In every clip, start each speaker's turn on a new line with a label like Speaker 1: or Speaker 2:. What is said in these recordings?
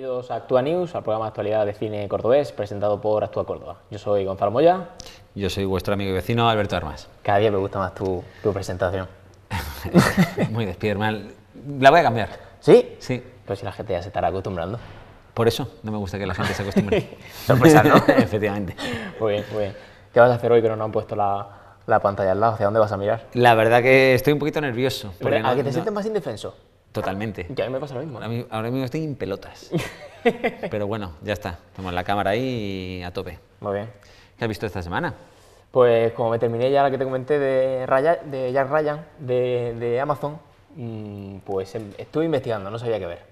Speaker 1: Bienvenidos a Actua News, al programa de actualidad de cine cordobés presentado por Actua Córdoba. Yo soy Gonzalo Moya.
Speaker 2: Yo soy vuestro amigo y vecino Alberto Armas. Cada día me gusta más tu, presentación. Muy despierta La voy a cambiar. ¿Sí? Sí. Pero si la gente ya se estará acostumbrando. Por eso no me gusta que la gente se acostumbre. Sorpresa, ¿no?
Speaker 1: Efectivamente. Muy bien, muy bien. ¿Qué vas a hacer hoy que no nos han puesto la, pantalla al lado? ¿Hacia dónde
Speaker 2: vas a mirar? La verdad que estoy un poquito nervioso. ¿A que te sientes más indefenso? Totalmente. Que a mí me pasa lo mismo. Ahora mismo, ahora estoy en pelotas. Pero bueno, ya está. Tenemos la cámara ahí a tope. Muy bien. ¿Qué has visto esta semana?
Speaker 1: Pues como me terminé ya la que te comenté de, de Jack Ryan, de, Amazon,
Speaker 2: mm,
Speaker 1: pues em, estuve investigando, no sabía qué ver.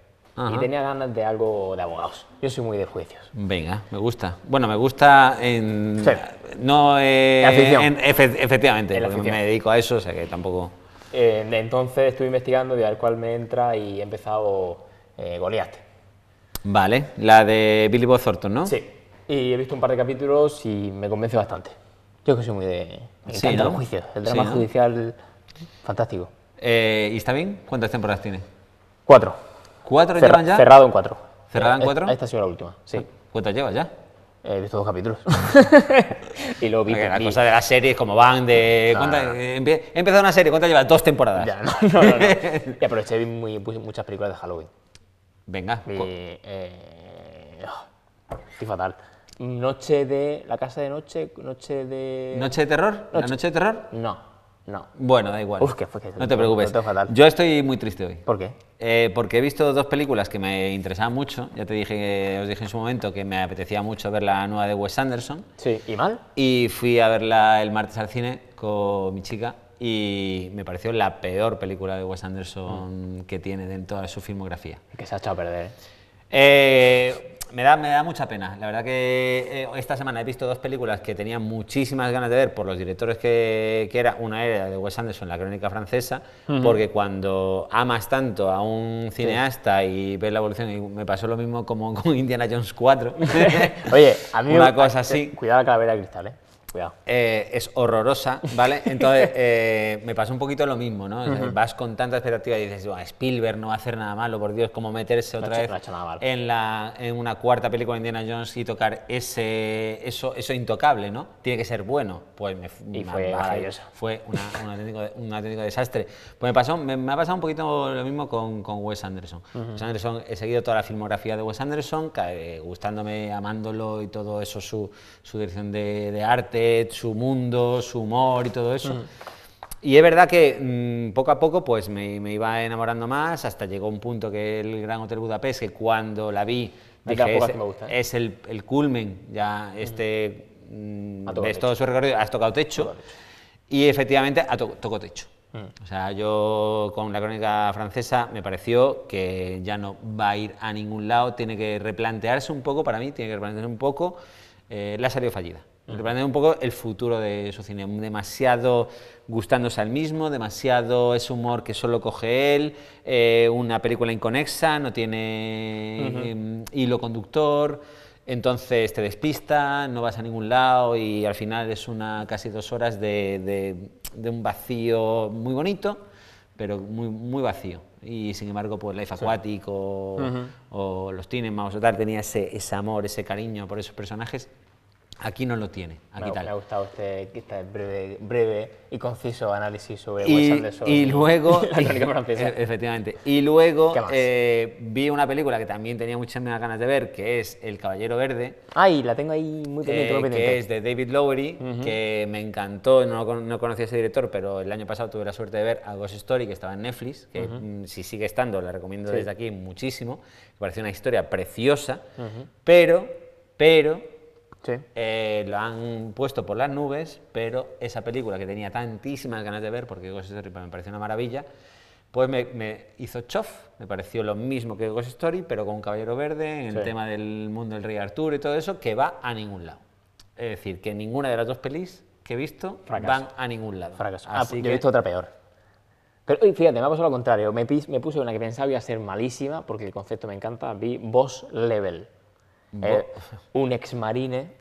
Speaker 1: Y tenía ganas de algo de abogados. Yo soy muy de juicios.
Speaker 2: Venga, me gusta. Bueno, me gusta en... No eh, efectivamente, me dedico a eso, o sea que tampoco
Speaker 1: entonces estuve investigando de a ver cuál me entra y he empezado eh, Goliath.
Speaker 2: Vale, la de Billy Bob Thornton, ¿no? Sí,
Speaker 1: y he visto un par de capítulos y me convence bastante. Yo que soy muy de... sí, los juicios, el drama
Speaker 2: judicial, fantástico. Eh, ¿Y está bien? ¿Cuántas temporadas tiene? Cuatro. ¿Cuatro ya? Cerrado en cuatro.
Speaker 1: ¿Cerrado en cuatro? Esta,
Speaker 2: esta ha sido la última, sí. ¿Cuántas llevas ya? He visto dos capítulos. y luego vi. la cosa de las series, como van, de. Eh, he empezado una serie, ¿cuántas lleva Dos temporadas. Ya, no,
Speaker 1: no, y aproveché vi muy, muchas películas de Halloween. Venga. Eh, oh, estoy fatal. Noche de. La casa de noche, noche de. ¿Noche de terror? ¿La noche de terror? No.
Speaker 2: No. Bueno, da igual. no te preocupes. Yo estoy muy triste hoy. ¿Por qué? Eh, porque he visto dos películas que me interesaban mucho. Ya te dije, os dije en su momento que me apetecía mucho ver la nueva de Wes Anderson. Sí, ¿y mal? Y fui a verla el martes al cine con mi chica y me pareció la peor película de Wes Anderson mm. que tiene dentro toda su filmografía. Que se ha hecho a perder. Eh, eh me da, me da mucha pena. La verdad que eh, esta semana he visto dos películas que tenía muchísimas ganas de ver por los directores que, era. Una era de Wes Anderson, La Crónica Francesa, porque cuando amas tanto a un cineasta y ves la evolución, y me pasó lo mismo como con Indiana Jones 4. Oye, a Una cosa así. Cuidado la calavera cristal, eh. Eh, es horrorosa, ¿vale? Entonces, eh, me pasó un poquito lo mismo, ¿no? Vas con tanta expectativa y dices, Spielberg no va a hacer nada malo, por Dios, cómo meterse otra vez en, la, en una cuarta película de Indiana Jones y tocar ese eso, eso intocable, ¿no? Tiene que ser bueno. Pues me, y fue maravilloso. Fue un, auténtico, desastre. Pues me, pasó, me, ha pasado un poquito lo mismo con, Wes Anderson. Wes Anderson, he seguido toda la filmografía de Wes Anderson, eh, gustándome, amándolo y todo eso, su, su dirección de arte su mundo, su humor y todo eso. Mm. Y es verdad que mm, poco a poco pues me, iba enamorando más, hasta llegó un punto que el Gran Hotel Budapest, que cuando la vi, dije, es, ¿eh? el, culmen ya mm. este, de todo su recorrido, has tocado techo, y efectivamente tocó techo. O sea, yo con la crónica francesa me pareció que ya no va a ir a ningún lado, tiene que replantearse un poco, para mí tiene que replantearse un poco, eh, la salió fallida. Reprende un poco el futuro de su cine. Demasiado gustándose al mismo, demasiado ese humor que solo coge él, eh, una película inconexa, no tiene em, hilo conductor, entonces te despista, no vas a ningún lado y al final es una casi dos horas de, un vacío muy bonito, pero muy, muy vacío y sin embargo pues Life Aquatic o, los Los Tinemas o tal tenía ese, ese, amor, ese cariño por esos personajes Aquí no lo tiene. Aquí tal.
Speaker 1: ha gustado este, este breve, y conciso
Speaker 2: análisis sobre y, y luego, e, efectivamente. Y luego eh, vi una película que también tenía muchas ganas de ver, que es El Caballero Verde. Ay, la tengo
Speaker 1: ahí muy eh, pendiente. que es
Speaker 2: de David Lowery, que me encantó. No, conocía ese director, pero el año pasado tuve la suerte de ver A Ghost Story, que estaba en Netflix, que mm, si sigue estando, la recomiendo desde aquí muchísimo. Me pareció una historia preciosa, pero, pero eh, lo han puesto por las nubes, pero esa película que tenía tantísimas ganas de ver, porque Ghost Story me pareció una maravilla, pues me, hizo chof, me pareció lo mismo que Ghost Story, pero con un caballero verde, en el tema del mundo del rey Arturo y todo eso, que va a ningún lado. Es decir, que ninguna de las dos pelis que he visto van a ningún lado. Fracaso. Ah, yo he visto otra
Speaker 1: peor. Pero fíjate, me ha lo contrario. Me, me puse una que pensaba iba a ser malísima, porque el concepto me encanta. Vi Boss Level. Eh, un ex marine,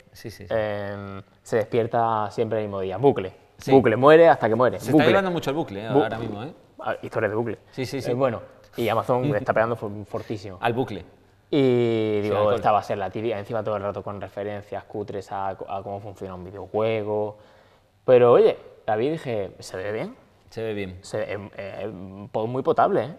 Speaker 1: em, se despierta siempre el mismo día. Bucle. Bucle, muere hasta que muere. Se está llevando mucho el bucle eh, ahora mismo, ¿eh? Ah, de bucle. Sí, sí, sí. Eh, bueno, y Amazon está pegando fortísimo. Al bucle. Y digo, esta va a ser la tibia. encima todo el rato con referencias cutres a, cómo funciona un videojuego. Pero oye, la dije, se ve bien. Se ve bien. Se, muy potable, ¿eh?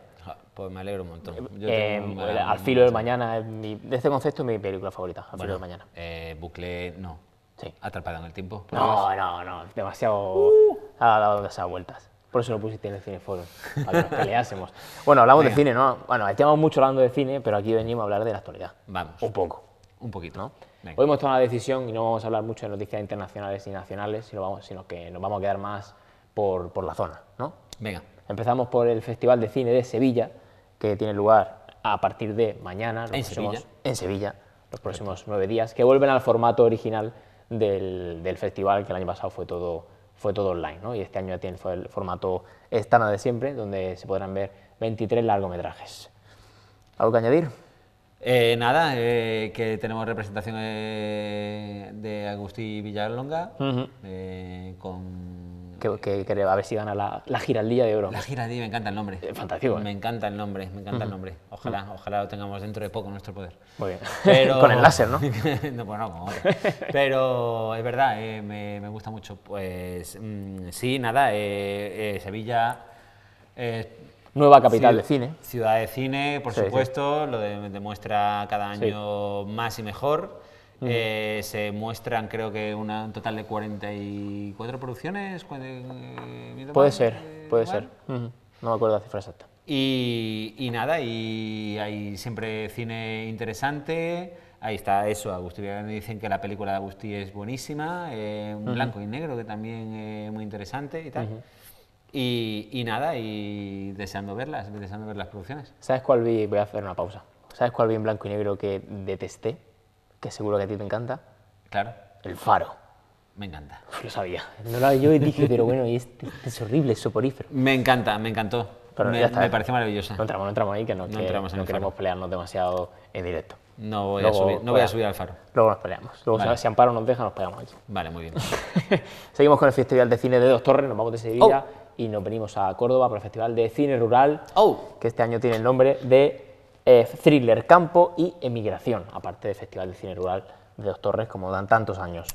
Speaker 1: pues me alegro un montón. al filo del mañana, de este concepto, es mi película favorita, al filo del mañana. Eh, bucle, no. Sí. Atrapado en el tiempo. No, pues, no, no, demasiado... Uh. Ha dado demasiadas vueltas. Por eso lo pusiste en el Cineforum, para que peleásemos. bueno, hablamos de cine, ¿no? Bueno, estamos mucho hablando de cine, pero aquí venimos a hablar de la actualidad. Vamos. Un poco. Un poquito. ¿no? Hoy hemos tomado la decisión y no vamos a hablar mucho de noticias internacionales y nacionales, sino, que nos vamos a quedar más por la zona,
Speaker 2: ¿no? Venga.
Speaker 1: Empezamos por el Festival de Cine de Sevilla, que tiene lugar a partir de mañana, ¿En, Sevilla? en Sevilla, los próximos nueve días, que vuelven al formato original del, festival, que el año pasado fue todo, fue todo online, ¿no? y este año ya tiene el formato estándar de siempre, donde se podrán ver 23 largometrajes. ¿Algo que añadir?
Speaker 2: Eh, nada, eh, que tenemos representación eh, de Agustí Villalonga con
Speaker 1: que, a ver si gana la, la, Giraldilla de Oro. La
Speaker 2: Giraldilla, me encanta el nombre. fantástico. ¿eh? Me encanta el nombre, me encanta el nombre. Ojalá, ojalá lo tengamos dentro de poco en nuestro poder. Muy bien. Con el láser, ¿no? Pero es verdad, eh, me, gusta mucho. Pues mm, sí, nada, eh, Sevilla... Nueva capital de cine. Ciudad de cine, por supuesto, lo demuestra cada año más y mejor. Eh, se muestran, creo que, un total de 44 producciones. Eh, puede ser,
Speaker 1: puede ser. No
Speaker 2: me acuerdo la cifra exacta. Y, nada, y hay siempre cine interesante. Ahí está eso, Agustí. Me dicen que la película de Agustí es buenísima, eh, un blanco y negro que también es muy interesante y tal. Y, y, nada, y deseando verlas, deseando ver las producciones.
Speaker 1: ¿Sabes cuál vi? Voy a hacer una pausa. ¿Sabes cuál vi en blanco y negro que detesté? que seguro que a ti te encanta.
Speaker 2: Claro. El faro. Me encanta. lo sabía. No lo yo y dije, pero bueno, es, horrible, es soporífero. Me encanta, me encantó. me, pareció parece maravillosa. No entramos, entramos ahí, que no, no queremos
Speaker 1: pelearnos demasiado en directo. No voy, a, subir, no voy a, subir al
Speaker 2: faro. Luego nos peleamos.
Speaker 1: Luego, si Amparo nos deja, nos pegamos allí. Vale, muy bien. Seguimos con el Festival de Cine de Dos Torres, nos vamos de Sevilla oh. y nos venimos a Córdoba para el Festival de Cine Rural, oh. que este año tiene el nombre de eh, thriller campo y emigración, aparte del Festival de Cine Rural de Dos Torres, como dan tantos años.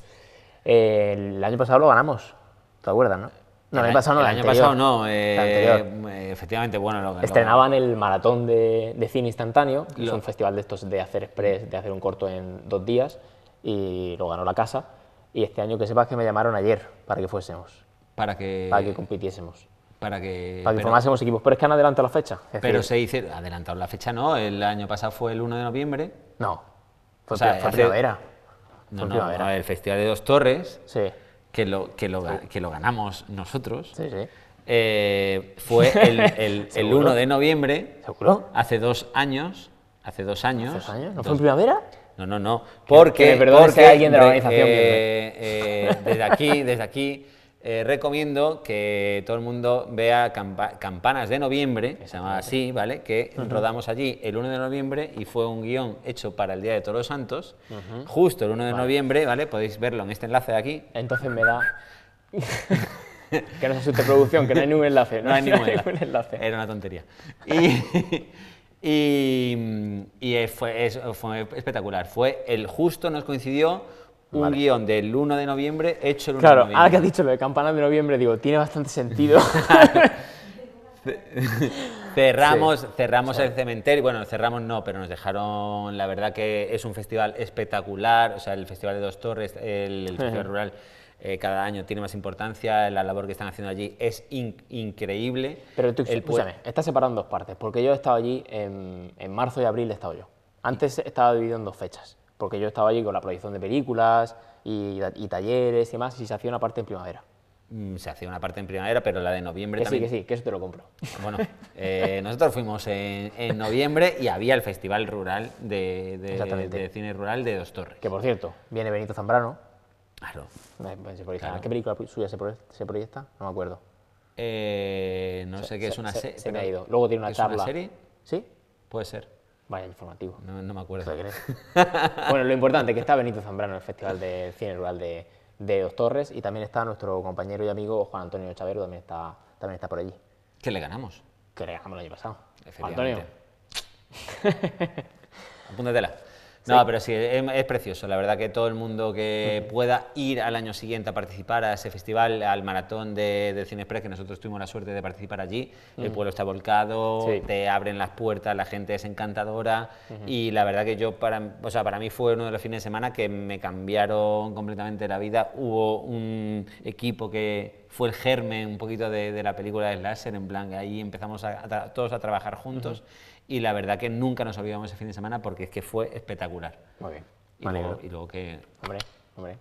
Speaker 1: el año pasado lo ganamos, ¿te acuerdas, no? el, año pasado no. El año pasado no. Eh,
Speaker 2: efectivamente, bueno, lo que Estrenaban
Speaker 1: el maratón de, cine instantáneo, que es un festival de estos de hacer express, de hacer un corto en dos días, y lo ganó la casa. Y este año que sepas que me llamaron ayer para que fuésemos. Para que compitiésemos.
Speaker 2: Para que, para formásemos
Speaker 1: equipos, pero es que han adelantado la fecha. Pero
Speaker 2: se dice, adelantado la fecha no, el año pasado fue el 1 de noviembre. No, fue, o primavera. No, no, el Festival de Dos Torres, que, lo, que, lo, ganamos nosotros, eh, fue el, 1 de noviembre, hace dos años. Hace dos años. ¿No fue en primavera? No, no, no. Porque. Que alguien de la organización. Eh, eh, desde aquí, desde aquí. Eh, recomiendo que todo el mundo vea Campanas de Noviembre, se llama así, ¿vale? Que rodamos allí el 1 de noviembre y fue un guión hecho para el Día de Todos los Santos, justo el 1 de noviembre, ¿vale? Podéis verlo en este enlace de aquí. Entonces me da... que no se asuste producción, que no hay ningún enlace. No, hay, ningún, enlace. Era una tontería. Y... Eh, fue, fue espectacular. Fue el justo, nos coincidió un guión del 1 de noviembre hecho el 1 de noviembre. Ahora que has dicho
Speaker 1: lo de campanas de noviembre, digo, tiene bastante sentido.
Speaker 2: cerramos cerramos el cementerio, bueno, cerramos no, pero nos dejaron, la verdad que es un festival espectacular, o sea, el Festival de Dos Torres, el, Festival Rural eh, cada año tiene más importancia, la labor que están haciendo allí es increíble. Pero tú, explícame,
Speaker 1: está separado dos partes, porque yo he estado allí en, en, marzo y abril he estado yo. Antes estaba dividido en dos fechas porque yo estaba allí con la proyección de películas
Speaker 2: y, talleres y demás, y se hacía una parte en primavera mm, se hacía una parte en primavera, pero la de noviembre que Sí, que sí, que eso te lo compro. Bueno, eh, nosotros fuimos en, noviembre y había el Festival Rural de, Cine Rural de Dos Torres. Que por cierto, viene Benito
Speaker 1: Zambrano. Claro. ¿Qué
Speaker 2: película suya se, proyecta? No me acuerdo. Eh, no sé qué es una serie. Se, me ha ido. Luego tiene una ¿Es una serie? ¿Sí? Puede ser.
Speaker 1: Vaya informativo. No, me acuerdo. bueno, lo importante es que está Benito Zambrano en el Festival de Cine Rural de, de Dos Torres y también está nuestro compañero y amigo Juan Antonio Chavero, también está,
Speaker 2: también está por allí. Que le ganamos. Que le ganamos el año pasado. Antonio. Apúntatela. No, pero sí, es, precioso. La verdad que todo el mundo que pueda ir al año siguiente a participar a ese festival, al maratón de, de Cine que nosotros tuvimos la suerte de participar allí, el pueblo está volcado, te abren las puertas, la gente es encantadora y la verdad que yo, para, o sea, para mí fue uno de los fines de semana que me cambiaron completamente la vida. Hubo un equipo que fue el germen un poquito de, la película de Slasher, en plan ahí empezamos a, todos a trabajar juntos y la verdad que nunca nos olvidamos ese fin de semana porque es que fue espectacular. Muy bien. Y, luego, que... Hombre, hombre.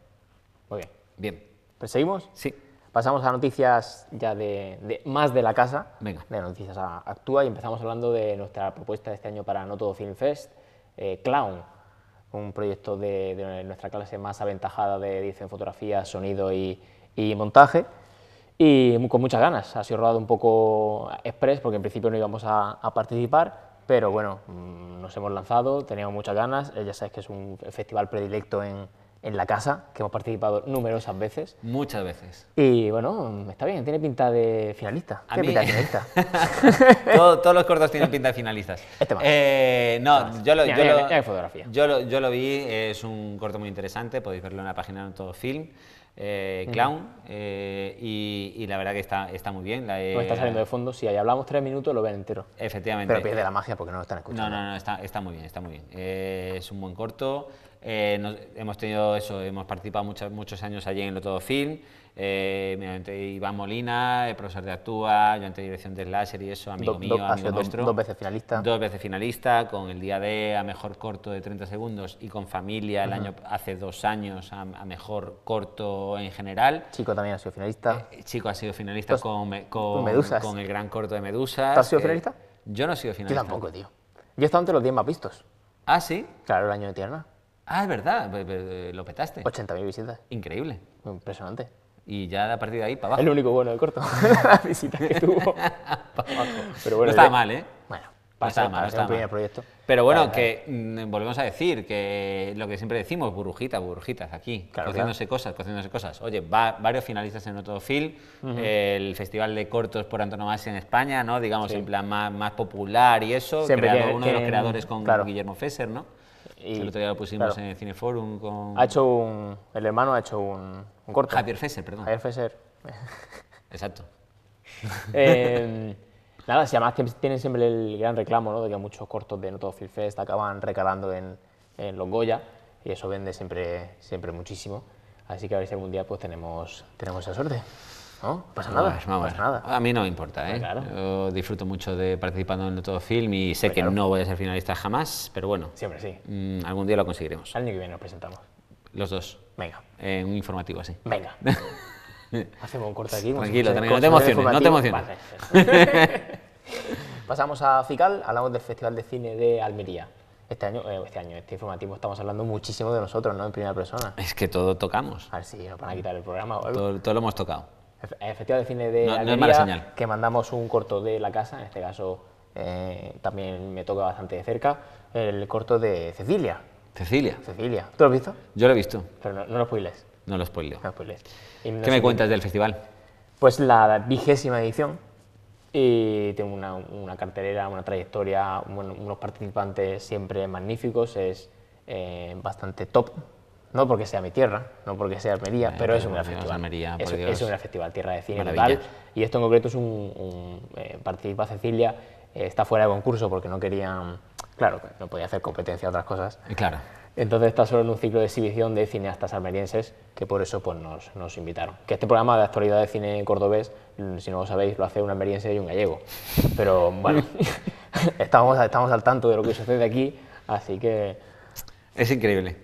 Speaker 2: Muy bien. Bien.
Speaker 1: ¿Pues seguimos? Sí. Pasamos a noticias ya de, más de la casa, Venga. de noticias a actúa y empezamos hablando de nuestra propuesta de este año para No Todo Film Fest, eh, Clown, un proyecto de, nuestra clase más aventajada de edición, fotografía, sonido y, y montaje y con muchas ganas. Ha sido rodado un poco express porque en principio no íbamos a, participar, pero bueno, mm, nos hemos lanzado, teníamos muchas ganas. Eh, ya sabes que es un festival predilecto en, en la casa, que hemos participado numerosas veces. Muchas veces. Y bueno, mm, está bien, tiene pinta de finalista. pinta
Speaker 2: todos los cortos tienen pinta de finalistas. Este más. Eh, no, este yo lo, yo, lo, yo lo vi, es un corto muy interesante, podéis verlo en la página de todo film. Eh, clown, eh, y, la verdad que está, está muy bien. no está saliendo de
Speaker 1: fondo, si ahí hablamos tres minutos lo ven entero.
Speaker 2: Efectivamente. Pero pierde la magia porque no lo están escuchando. No, no, no, está, está muy bien, está muy bien. Eh, es un buen corto. hemos tenido eso, hemos participado muchos, muchos años allí en todo Film. Eh, Iván Molina, el profesor de Actúa, yo ante dirección de Slasher y eso, amigo mío, amigo nuestro. Dos veces finalista. Dos veces finalista, con el día de a mejor corto de 30 segundos y con familia el año hace dos años a, mejor corto en general. Chico también ha sido finalista. Eh, eh, chico ha sido finalista pues, con, con, el gran corto de Medusas. ¿Tú has sido finalista? Yo no he sido finalista. Yo tampoco, tío.
Speaker 1: Yo he estado entre los 10 más vistos.
Speaker 2: ¿Ah, sí? Claro, el año de Tierna. Ah, es verdad, lo petaste. 80.000
Speaker 1: visitas. Increíble. Impresionante. Y ya a partir de ahí para abajo. El único bueno del corto. la
Speaker 2: visita que tuvo. Pero bueno, no estaba mal, ¿eh? Bueno, pasa, mal, no proyecto. Pero bueno, que mm, volvemos a decir que lo que siempre decimos, burrujitas, burrujitas, aquí, cociéndose cosas, cociéndose cosas. Oye, varios finalistas en otro film, el Festival de Cortos por antonomasia en España, ¿no? Digamos, en plan más, popular y eso, creado, uno de los creadores con Guillermo Fesser, ¿no? Y, el otro día lo pusimos en el Cineforum con... Ha hecho un...
Speaker 1: El hermano ha hecho un Javier Fesser, perdón. Javier Fesser. Exacto. Em, nada, si además tienen siempre el gran reclamo ¿no? de que muchos cortos de Noto Film Fest acaban recalando en, en, los Goya y eso vende siempre, siempre muchísimo. Así que a ver si algún día pues, tenemos, tenemos esa suerte. ¿No? Pasa nada, Pasa
Speaker 2: nada. A mí no me importa, ¿eh? Claro. Yo disfruto mucho de participando en Noto film y sé que no voy a ser finalista jamás, pero bueno. Siempre sí. Mm, algún día lo conseguiremos. Al año que viene nos presentamos. Los dos. Venga. Eh, un informativo así. Venga. Hacemos un corto aquí. Tranquilo, no te emociones, no te emociones.
Speaker 1: Pasamos a FICAL, hablamos del Festival de Cine de Almería. Este año, eh, este año, este informativo, estamos hablando muchísimo de nosotros, ¿no? En primera persona. Es
Speaker 2: que todo tocamos. A ver si nos van a quitar el programa Todo, lo hemos tocado.
Speaker 1: El Festival de Cine de Almería, que mandamos un corto de la casa, en este caso eh, también me toca bastante de cerca, el corto de Cecilia, Cecilia. Cecilia. ¿Tú lo has visto? Yo lo he visto. Pero no, no lo spoiles.
Speaker 2: No lo spoileo. No lo
Speaker 1: ¿Qué me cuentas del festival? Pues la vigésima edición. Y tengo una, una cartelera, una trayectoria, unos participantes siempre magníficos. Es eh, bastante top. No porque sea mi tierra, no porque sea Almería, eh, pero es un gran festival. es, un gran festival, tierra de cine total. Y esto en concreto es un. Eh, participa Cecilia, está fuera de concurso porque no querían Claro, no podía hacer competencia a otras cosas. Eh, claro. Entonces está solo en un ciclo de exhibición de cineastas almerienses, que por eso pues, nos, invitaron. Que este programa de actualidad de cine cordobés, mm, si no lo sabéis, lo hace un almeriense y un gallego. Pero bueno, estamos, estamos al tanto de lo que sucede aquí, así que... Es increíble.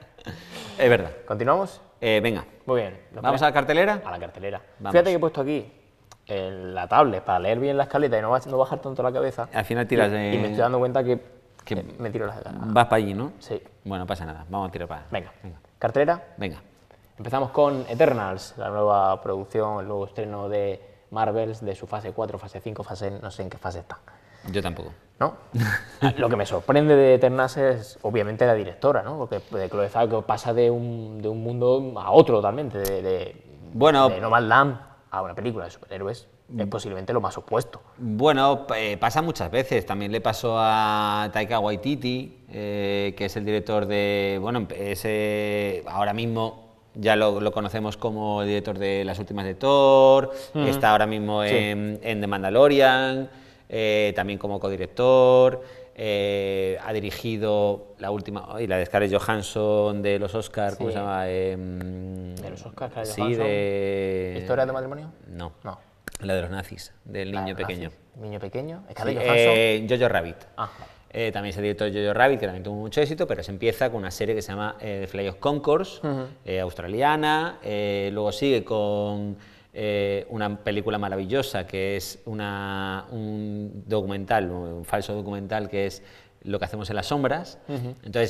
Speaker 2: es verdad. ¿Continuamos? Eh, venga.
Speaker 1: Muy bien. ¿Vamos a la cartelera? A la cartelera. Fíjate que he puesto aquí en la tablet para leer bien la escaleta y no, no bajar tanto la cabeza. Al final tiras. Y, y me estoy dando cuenta que,
Speaker 2: eh, me tiro las. Vas para allí, ¿no? Sí. Bueno, pasa nada. Vamos a tirar para. Venga. Venga. Cartera. Venga.
Speaker 1: Empezamos con Eternals, la nueva producción, el nuevo estreno de Marvels de su fase 4, fase 5, fase no sé en qué fase está.
Speaker 2: Yo tampoco. ¿No?
Speaker 1: Lo que me sorprende de Eternals es, obviamente, la directora, ¿no? Porque de pasa de un, mundo a otro totalmente, de, bueno, de No Land una película de superhéroes. Es mm.
Speaker 2: posiblemente lo más opuesto. Bueno, eh, pasa muchas veces. También le pasó a Taika Waititi, eh, que es el director de. Bueno, ese, ahora mismo ya lo, conocemos como director de las últimas de Thor, está ahora mismo en, The Mandalorian, eh, también como codirector. Eh, ha dirigido la última, y la de Scarlett Johansson de los Oscars, ¿cómo se llama? Eh, de los Oscars, Scarlett sí, De... ¿Historia de matrimonio? No. No. La de los nazis, del niño pequeño. Niño pequeño. Scarlett eh, Johansson. Jojo Rabbit. Ah, también se director Jojo Rabbit, que también tuvo mucho éxito, pero se empieza con una serie que se llama The Fly of Concourse, australiana. luego sigue con eh, una película maravillosa que es una, un documental, un falso documental que es lo que hacemos en las sombras.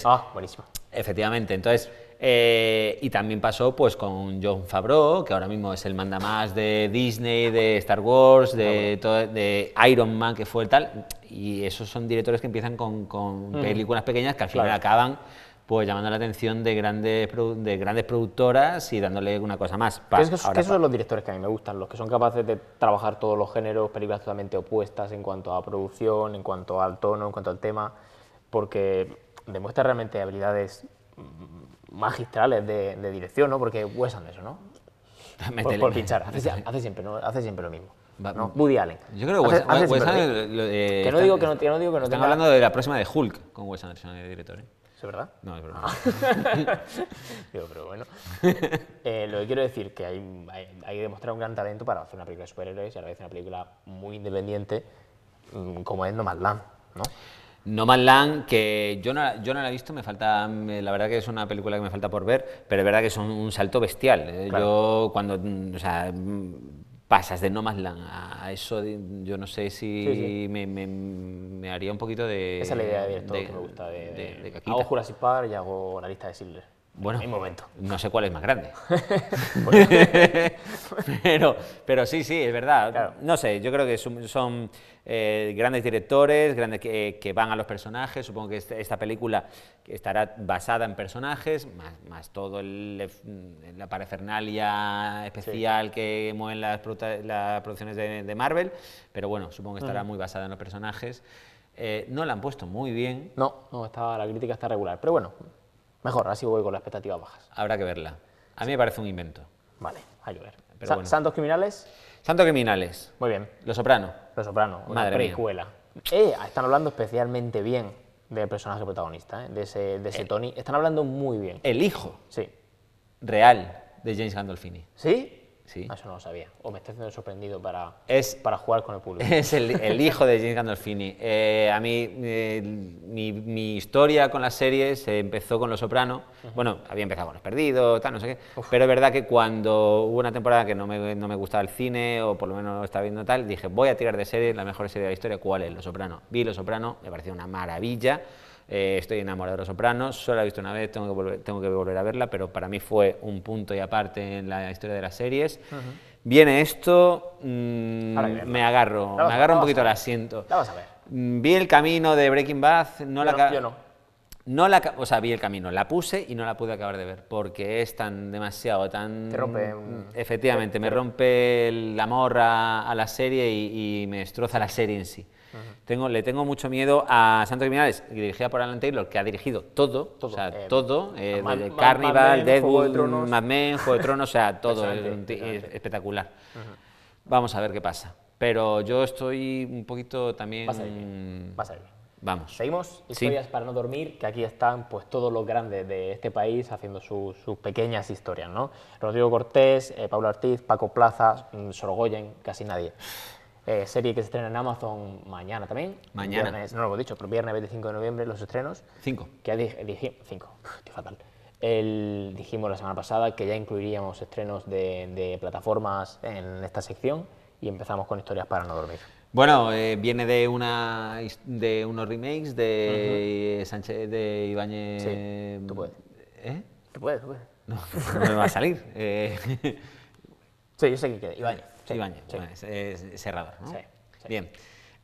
Speaker 2: ah, buenísimo. Efectivamente, entonces eh, y también pasó pues con John Favreau, que ahora mismo es el manda más de Disney, de Star Wars, de, ah, de Iron Man, que fue el tal. Y esos son directores que empiezan con, películas pequeñas que al final acaban pues llamando la atención de grandes, de grandes productoras y dándole una cosa más. esos son
Speaker 1: los directores que a mí me gustan, los que son capaces de trabajar todos los géneros, películas totalmente opuestas en cuanto a producción, en cuanto al tono, en cuanto al tema, porque demuestra realmente habilidades magistrales de, dirección, ¿no? Porque Wes Anderson, ¿no? por, pinchar, hace, siempre, siempre lo mismo. Woody Allen. Yo creo que Wes, que
Speaker 2: no digo que no, tenga... no hablando de la próxima de Hulk con Wes Anderson, el director. ¿eh? ¿Es verdad? No, es verdad. Digo, pero bueno.
Speaker 1: Eh, lo que quiero decir que hay, que demostrar un gran talento para hacer una película de superhéroes y a la vez una película
Speaker 2: muy independiente mm, como es Land, ¿no? Land que yo no, yo no la he visto, me falta, la verdad que es una película que me falta por ver, pero es verdad que es un, salto bestial. ¿eh? Yo cuando, mm, o mm, pasas de No más a eso, yo no sé si Me, me, haría un poquito de... Esa es la idea de director que me gusta,
Speaker 1: de, de, hago Jurassic Park y hago la lista de Silver.
Speaker 2: Bueno, momento. no sé cuál es más grande. pero, pero sí, sí, es verdad. No sé, yo creo que son, eh, grandes directores, grandes eh, que, van a los personajes. Supongo que este, esta, película estará basada en personajes, más, todo la parafernalia especial que mueven las, las producciones de, Marvel. Pero bueno, supongo que estará mm. muy basada en los personajes. Eh, no la han puesto muy bien. No, no, la crítica está regular. Pero bueno, Mejor, así voy con las expectativas bajas. Habrá que verla. A mí me parece un invento. Vale, hay que ver. ¿Santos Criminales? Santos Criminales. Muy bien. Los Soprano. Los Soprano, una Madre precuela.
Speaker 1: Eh, están hablando especialmente bien del personaje protagonista, eh, de ese, eh. Tony. Están hablando muy bien. El hijo. Sí.
Speaker 2: Real de James Gandolfini.
Speaker 1: ¿Sí? Ah, eso no lo sabía. O me estoy haciendo sorprendido para,
Speaker 2: es, para jugar con el público. Es el, hijo de James Gandolfini. Eh, a mí, eh, mi, historia con las series empezó con Los Soprano. Bueno, había empezado con Los Perdidos, tal, no sé qué. Pero es verdad que cuando hubo una temporada que no me, no me gustaba el cine, o por lo menos estaba viendo tal, dije, voy a tirar de serie, la mejor serie de la historia, ¿cuál es? Los Soprano. Vi Los Soprano, me pareció una maravilla. Eh, estoy enamorado de Los Sopranos, solo la he visto una vez, tengo que, volver, tengo que volver a verla, pero para mí fue un punto y aparte en la historia de las series. Viene esto, mm, me agarro, me agarro un poquito al asiento. vas a ver. Vi el camino de Breaking Bad, no yo la... No, la, o sea, vi el camino, la puse y no la pude acabar de ver porque es tan demasiado, tan... Te rompe... Mm, efectivamente, me rompe el amor a la serie y, me destroza la serie en sí tengo, le tengo mucho miedo a Santo Criminales, dirigida por Alan Taylor, que ha dirigido todo, todo eh, todo, eh, Carnival, Deadwood, Mad Men, Juego de Tronos, o sea, todo, es, espectacular. Vamos a ver qué pasa. Pero yo estoy un poquito también... Vas a Vamos.
Speaker 1: Seguimos, historias para no dormir, que aquí están pues todos los grandes de este país haciendo sus pequeñas historias, ¿no? Rodrigo Cortés, eh, Pablo Artiz, Paco Plaza, mm, Sorgoyen, casi nadie. Eh, serie que se estrena en Amazon mañana también. Mañana. no lo hemos dicho, pero viernes 25 de noviembre los estrenos. Cinco. Que dijimos. Cinco. Estoy fatal. El, dijimos la semana pasada que ya incluiríamos estrenos de, plataformas en esta sección y empezamos con historias para no dormir.
Speaker 2: Bueno, eh, viene de una de unos remakes de Sánchez de Ibáñez. Sí, tú puedes. ¿Eh? Tú puedes, tú puedes. No, no me va a salir. Eh, Sí, yo sé que queda. Sí, sí. es, Sí, Bien.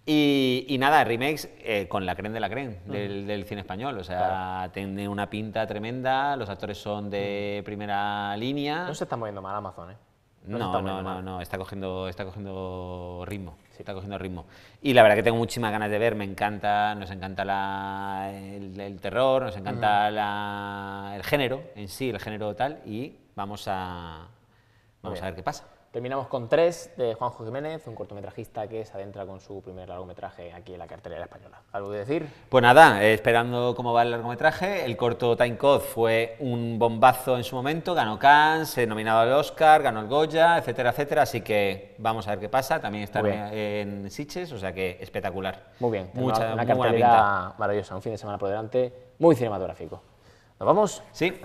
Speaker 2: Y, nada, remakes eh, con la creen de la creen del, cine español. O sea, tiene una pinta tremenda, los actores son de primera línea. No se está moviendo mal Amazon, ¿eh? No, no, no, no, está cogiendo, está cogiendo ritmo, sí. está cogiendo ritmo. Y la verdad que tengo muchísimas ganas de ver, me encanta, nos encanta la, el, terror, nos encanta la, el género en sí, el género tal, y vamos a, Vamos a ver qué pasa.
Speaker 1: Terminamos con tres de Juanjo Jiménez, un cortometrajista que se adentra con su primer largometraje aquí en la cartelera española.
Speaker 2: ¿Algo que decir? Pues nada, eh, esperando cómo va el largometraje. El corto Time Code fue un bombazo en su momento, ganó Cannes, se nominado al Oscar, ganó el Goya, etcétera, etcétera. Así que vamos a ver qué pasa. También está en Siches, o sea que espectacular. Muy bien, una, una
Speaker 1: maravillosa, un fin de semana por delante, muy cinematográfico. ¿Nos vamos? Sí,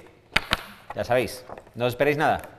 Speaker 2: ya sabéis, no esperéis nada.